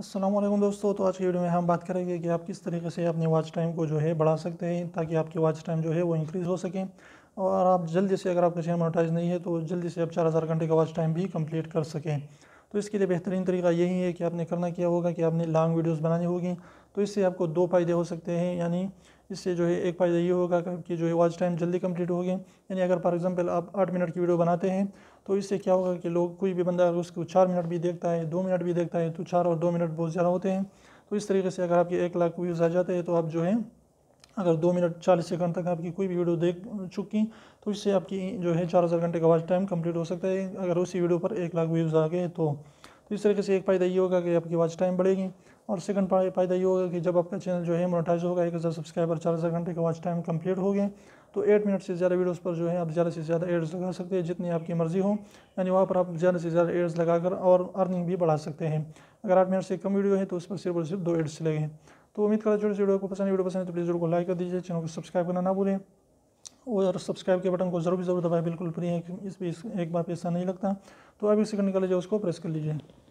असलम दोस्तों तो आज की वीडियो में हम बात करेंगे कि आप किस तरीके से अपने वॉच टाइम को जो है बढ़ा सकते हैं ताकि आपकी वॉच टाइम जो है वो इंक्रीज़ हो सके और आप जल्दी से अगर आपके चैनल मोटाइज नहीं है तो जल्दी से आप चार हज़ार घंटे का वॉच टाइम भी कंप्लीट कर सकें तो इसके लिए बेहतरीन तरीका यही है कि आपने करना क्या होगा कि आपने लॉन्ग वीडियोज़ बनानी होगी तो इससे आपको दो फ़ायदे हो सकते हैं यानी इससे जो है एक फ़ायदा ये होगा कि जो है वॉच टाइम जल्दी कंप्लीट होगी यानी अगर फॉर एग्जांपल आप आठ मिनट की वीडियो बनाते हैं तो इससे क्या होगा कि लोग कोई भी बंदा अगर उसको चार मिनट भी देखता है दो मिनट भी देखता है तो चार और दो मिनट बहुत ज़्यादा होते हैं तो इस तरीके से अगर आपके एक लाख व्यूज़ आ जाते हैं तो आप जो है अगर दो मिनट चालीस सेकंड तक आपकी कोई भी वीडियो देख चुकी तो इससे आपकी जो है चार हज़ार घंटे का वॉच टाइम कंप्लीट हो सकता है अगर उसी वीडियो पर एक लाख व्यूज़ आ गए तो, तो इस तरीके से एक फ़ायदा ये होगा कि आपकी वॉच टाइम बढ़ेगी और सेकंड फ़ायदा ये होगा कि जब आपका चैनल जो है मोनेटाइज होगा एक हज़ार सब्सक्राइबर चार हज़ार घंटे का वॉच टाइम कंप्लीट हो गए तो एट मिनट से ज़्यादा वीडियोस पर जो है आप ज़्यादा से ज़्यादा एड्स लगा सकते हैं जितनी आपकी मर्ज़ी हो यानी वहाँ पर आप ज़्यादा से ज़्यादा एड्स लगाकर और अर्निंग भी बढ़ा सकते हैं अगर आठ मिनट से कम वीडियो है तो उस पर सिर्फ और सिर्फ दो एड्स चलेंगे तो उम्मीद करें छोटे वीडियो को पसंद वीडियो पसंद है तो प्लीज़ वीडियो को लाइक कर दीजिए चैनल को सब्सक्राइब करना ना भूलें और सब्सक्राइब के बटन को जरूर जरूर दबाए बिल्कुल फ्री है इस पर एक बार पैसा नहीं लगता तो आप सेकंड निकाले जो उसको प्रेस कर लीजिए